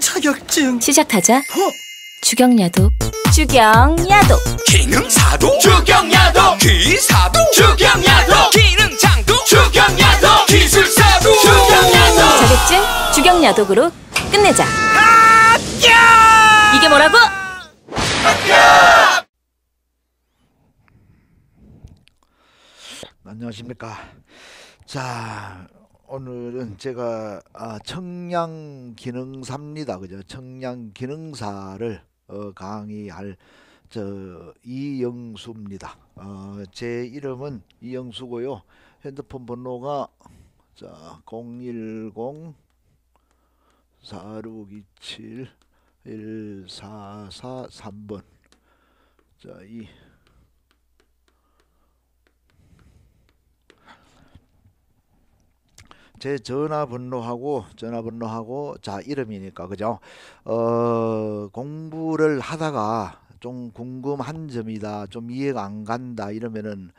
자격증 시작하자 어? 주경야도 주경야도 기능사도 주경야도 기사도 주경야도 기능장도 주경야도 기술사도 주경야도 자격증 주경야독으로 끝내자 이게 뭐라고? 안녕하십니까 자 오늘은 제가 아, 청량 기능사입니다. 그죠? 청량 기능사를 어, 강의할 저 이영수입니다. 어, 제 이름은 이영수고요. 핸드폰 번호가 자, 010 4627 1443번. 자, 이제 전화번호하고 전화번호하고 자 이름이니까 그죠? 어 공부를 하다가 좀 궁금한 점이다 좀 이해가 안 간다 이러면은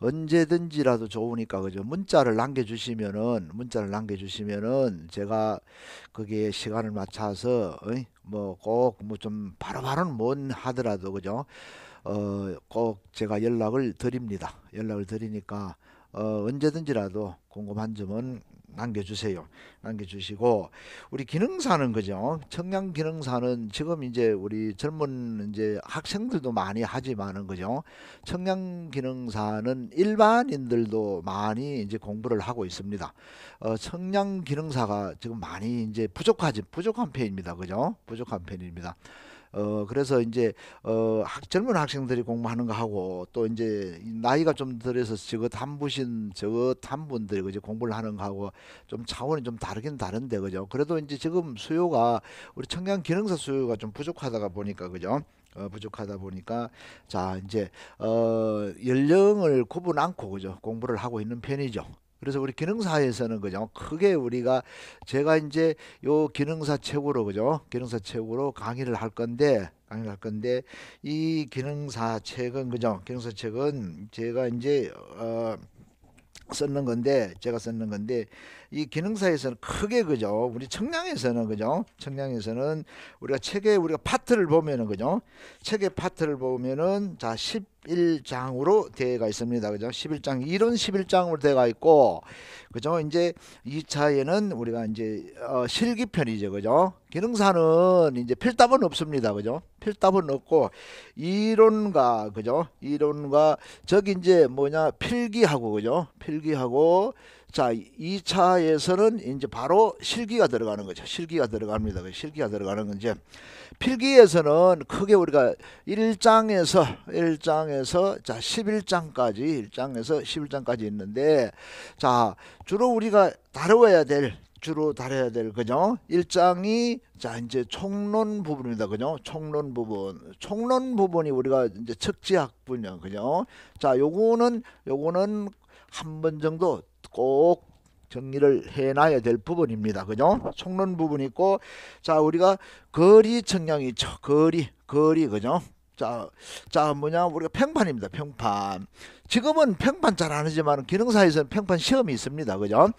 언제든지라도 좋으니까 그죠 문자를 남겨주시면은 문자를 남겨주시면은 제가 거기에 시간을 맞춰서 뭐 꼭 뭐 좀 바로바로는 못 하더라도 그죠 어 꼭 제가 연락을 드립니다 연락을 드리니까 어 언제든지라도 궁금한 점은 남겨주세요. 남겨주시고 우리 기능사는 그죠? 청량 기능사는 지금 이제 우리 젊은 이제 학생들도 많이 하지만은 그죠? 청량 기능사는 일반인들도 많이 이제 공부를 하고 있습니다. 어, 청량 기능사가 지금 많이 이제 부족하지 부족한 편입니다. 그죠? 부족한 편입니다. 어 그래서 이제 어 학, 젊은 학생들이 공부하는 거 하고 또 이제 나이가 좀 들어서 저것 한 부신 저것 한 분들이 그죠 공부를 하는 거 하고 좀 차원이 좀 다르긴 다른데 그죠 그래도 이제 지금 수요가 우리 청년 기능사 수요가 좀 부족하다가 보니까 그죠 어, 부족하다 보니까 자 이제 어 연령을 구분 않고 그죠 공부를 하고 있는 편이죠. 그래서 우리 기능사에서는 그죠 크게 우리가 제가 이제 요 기능사 책으로 그죠 기능사 책으로 강의를 할 건데 강의를 할 건데 이 기능사 책은 그죠 기능사 책은 제가 이제 어 썼는 건데 제가 썼는 건데 이 기능사에서는 크게 그죠 우리 청량에서는 그죠 청량에서는 우리가 책에 우리가 파트를 보면은 그죠 책의 파트를 보면은 자10 11장으로 되어가 있습니다. 그죠? 11장 이론 11장으로 되어가 있고 그죠? 이제 2차에는 우리가 이제 어, 실기편이죠. 그죠? 기능사는 이제 필답은 없습니다. 그죠? 필답은 없고 이론과 그죠? 이론과 저기 이제 뭐냐 필기하고 그죠? 필기하고 자, 2차에서는 이제 바로 실기가 들어가는 거죠. 실기가 들어갑니다. 그 실기가 들어가는 건 이제 필기에서는 크게 우리가 1장에서 1장에서 자, 11장까지 1장에서 11장까지 있는데 자, 주로 우리가 다루어야 될 주로 다뤄야 될 그죠? 1장이 자 이제 총론 부분입니다. 그죠? 총론 부분. 총론 부분이 우리가 이제 척지학 분야. 그죠? 자, 요거는 요거는 한 번 정도 꼭 정리를 해놔야 될 부분입니다. 그죠? 속는 부분 이 있고 자 우리가 거리 청량이 죠 거리 거리 그죠? 자, 자 뭐냐 우리가 평판입니다. 평판. 지금은 평판 잘 안 하지만 기능사에서는 평판 시험이 있습니다. 그죠?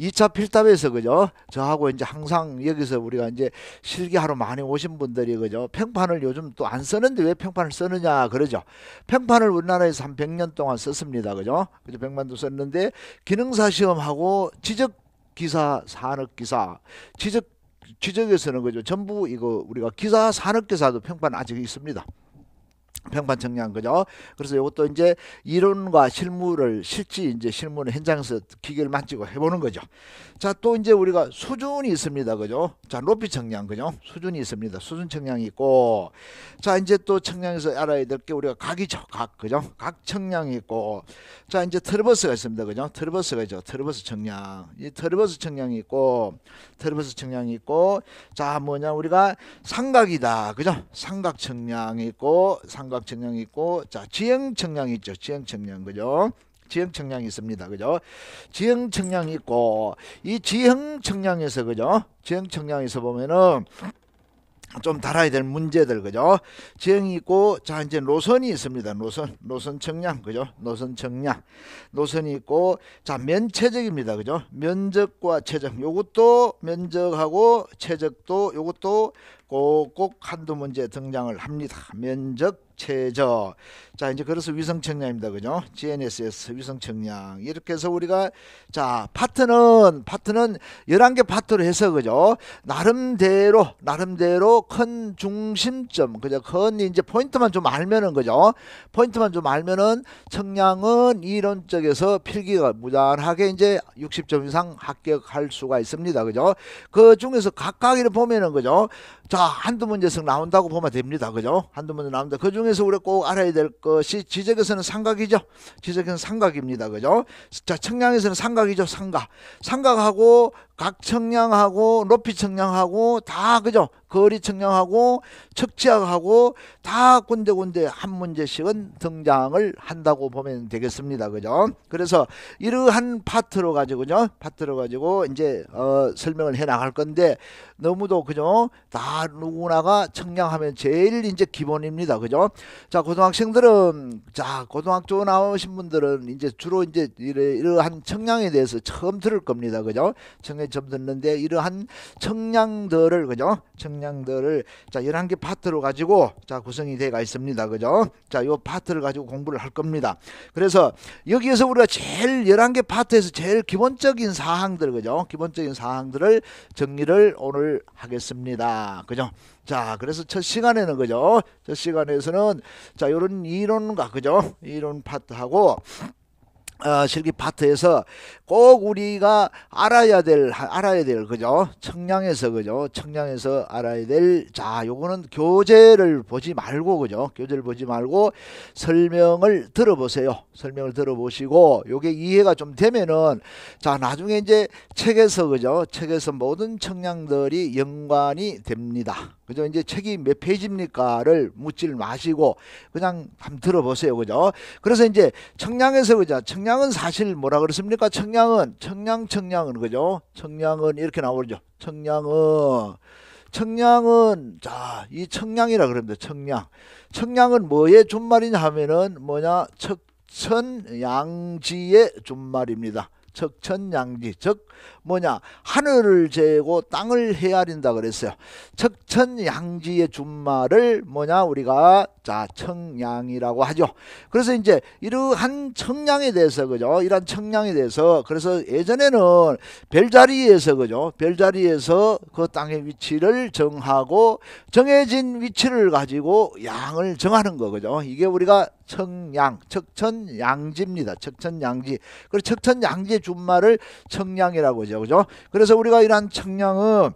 2차 필답에서 그죠? 저하고 이제 항상 여기서 우리가 이제 실기하러 많이 오신 분들이 그죠? 평판을 요즘 또 안 쓰는데 왜 평판을 쓰느냐 그러죠. 평판을 우리나라에서 한 100년 동안 썼습니다. 그죠? 그죠? 100만도 썼는데 기능사 시험하고 지적 기사, 산업 기사, 지적 지적에서는 그죠. 전부 이거 우리가 기사 산업 기사도 평판 아직 있습니다. 평판 청량그죠 그래서 이것도 이제 이론과 실물을 실제 이제 실물 현장에서 기계를 만지고 해보는 거죠. 자, 또 이제 우리가 수준이 있습니다. 그죠? 자, 높이 청량, 그죠? 수준이 있습니다. 수준 청량이 있고, 자, 이제 또 청량에서 알아야 될 게 우리가 각이죠. 각, 그죠? 각 청량이 있고, 자, 이제 트러버스가 있습니다. 그죠? 트러버스가 있죠. 트러버스 청량. 이 트러버스 청량이 있고, 트러버스 청량이 있고, 자, 뭐냐, 우리가 삼각이다. 그죠? 삼각 청량이 있고, 삼각 삼각 측량 있고 자 지형 측량이 있죠. 지형 측량 그죠? 지형 측량이 있습니다. 그죠? 지형 측량이 있고 이 지형 측량에서 그죠? 지형 측량에서 보면은 좀 달아야 될 문제들 그죠? 지형이 있고 자 이제 노선이 있습니다. 노선 노선 청량 그죠? 노선 청량 노선이 있고 자 면체적입니다. 그죠? 면적과 체적 요것도 면적하고 체적도 요것도 꼭꼭 한두 문제 등장을 합니다. 면적 최저. 자, 이제 그래서 위성 청량입니다. 그죠? GNSS 위성 청량. 이렇게 해서 우리가 자, 파트는 파트는 11개 파트로 해서 그죠? 나름대로 나름대로 큰 중심점. 그죠? 큰 이제 포인트만 좀 알면은 그죠? 포인트만 좀 알면은 청량은 이론쪽에서 필기가 무단하게 이제 60점 이상 합격할 수가 있습니다. 그죠? 그 중에서 각각 이를 보면은 그죠? 자, 자, 한두 문제씩 나온다고 보면 됩니다. 그죠? 한두 문제 나온다. 그 중에서 우리꼭 알아야 될 것이 지적에서는 삼각이죠. 지적에서는 삼각입니다. 그죠? 자, 청량에서는 삼각이죠. 삼각. 삼각하고 각청량하고 높이 청량하고 다 그죠 거리 청량하고 척지하고다 군데군데 한 문제씩은 등장을 한다고 보면 되겠습니다 그죠 그래서 이러한 파트로 가지고 그죠 파트로 가지고 이제 어, 설명을 해 나갈 건데 너무도 그죠 다 누구나가 청량하면 제일 이제 기본입니다 그죠 자 고등학생들은 자 고등학교 나오신 분들은 이제 주로 이제 이러, 이러한 청량에 대해서 처음 들을 겁니다 그죠 청량 좀 듣는데 이러한 청량들을 그죠? 청량들을 자 11개 파트로 가지고 자 구성이 되어 있습니다. 그죠? 자요 파트를 가지고 공부를 할 겁니다. 그래서 여기에서 우리가 제일 11개 파트에서 제일 기본적인 사항들 그죠? 기본적인 사항들을 정리를 오늘 하겠습니다. 그죠? 자, 그래서 첫 시간에는 그죠? 첫 시간에서는 자, 요런 이론과 그죠? 이론 파트하고 어, 실기 파트에서 꼭 우리가 알아야 될 알아야 될 그죠 청량에서 그죠 청량에서 알아야 될자 요거는 교재를 보지 말고 그죠 교재를 보지 말고 설명을 들어보세요 설명을 들어보시고 요게 이해가 좀 되면은 자 나중에 이제 책에서 그죠 책에서 모든 청량들이 연관이 됩니다 그죠? 이제 책이 몇 페이지입니까를 묻질 마시고 그냥 한번 들어보세요. 그죠? 그래서 이제 청량에서 그죠? 청량은 사실 뭐라 그랬습니까? 청량은 청량 청량은 그죠? 청량은 이렇게 나오죠. 청량은 청량은 자, 이 청량이라 그럽니다. 청량. 청량은 뭐의 준말이냐 하면은 뭐냐? 척천 양지의 준말입니다. 척천양지 즉 뭐냐 하늘을 재고 땅을 헤아린다 그랬어요. 척천양지의 준말을 뭐냐 우리가 자 청량이라고 하죠. 그래서 이제 이러한 청량에 대해서 그죠 이러한 청량에 대해서 그래서 예전에는 별자리에서 그죠 별자리에서 그 땅의 위치를 정하고 정해진 위치를 가지고 양을 정하는 거 그죠 이게 우리가 청양, 척천양지입니다. 척천양지. 그리고 척천양지 준말을 청양이라고 하죠. 그죠? 그래서 우리가 이러한 청양은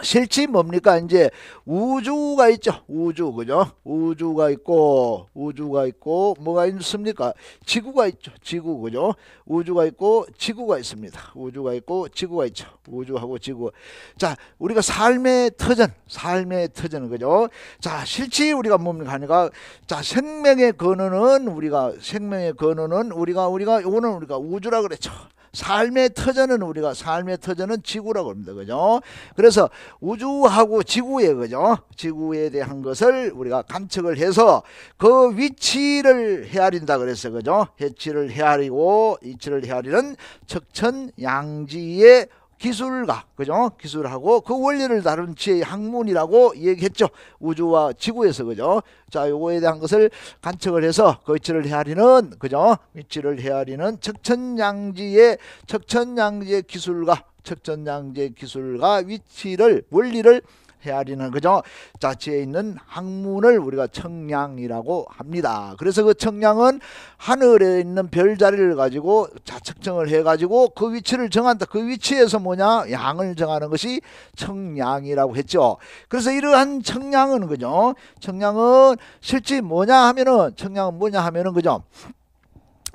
실체 뭡니까 이제 우주가 있죠 우주 그죠 우주가 있고 우주가 있고 뭐가 있습니까 지구가 있죠 지구 그죠 우주가 있고 지구가 있습니다 우주가 있고 지구가 있죠 우주하고 지구 자 우리가 삶의 터전 삶의 터전 그죠 자실체 우리가 뭡니까 하니까 자 생명의 근원은 우리가 생명의 근원은 우리가 우리가 요거는 우리가 우주라 그랬죠 삶의 터전은 우리가 삶의 터전은 지구라고 합니다. 그죠? 그래서 우주하고 지구에 그죠? 지구에 대한 것을 우리가 감측을 해서 그 위치를 헤아린다 그랬어 그죠? 해치를 헤아리고 이치를 헤아리는 척천양지의 기술가 그죠? 기술하고 그 원리를 다룬 지혜의 학문이라고 얘기했죠. 우주와 지구에서 그죠? 자, 요거에 대한 것을 간척을 해서 거치를 그 헤아리는 그죠? 위치를 헤아리는 척천양지의 척천양지의 기술가 측전량제 기술과 위치를 원리를 헤아리는 그죠 자체에 있는 학문을 우리가 청량이라고 합니다. 그래서 그 청량은 하늘에 있는 별자리를 가지고 자측정을 해가지고 그 위치를 정한다. 그 위치에서 뭐냐 양을 정하는 것이 청량이라고 했죠. 그래서 이러한 청량은 그죠 청량은 실제 뭐냐 하면은 청량은 뭐냐 하면은 그죠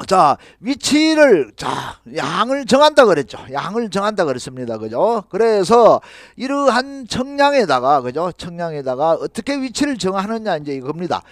자 위치를 자 양을 정한다 그랬죠 양을 정한다 그랬습니다 그죠 그래서 이러한 청량에다가 그죠 청량에다가 어떻게 위치를 정하느냐 이제 이겁니다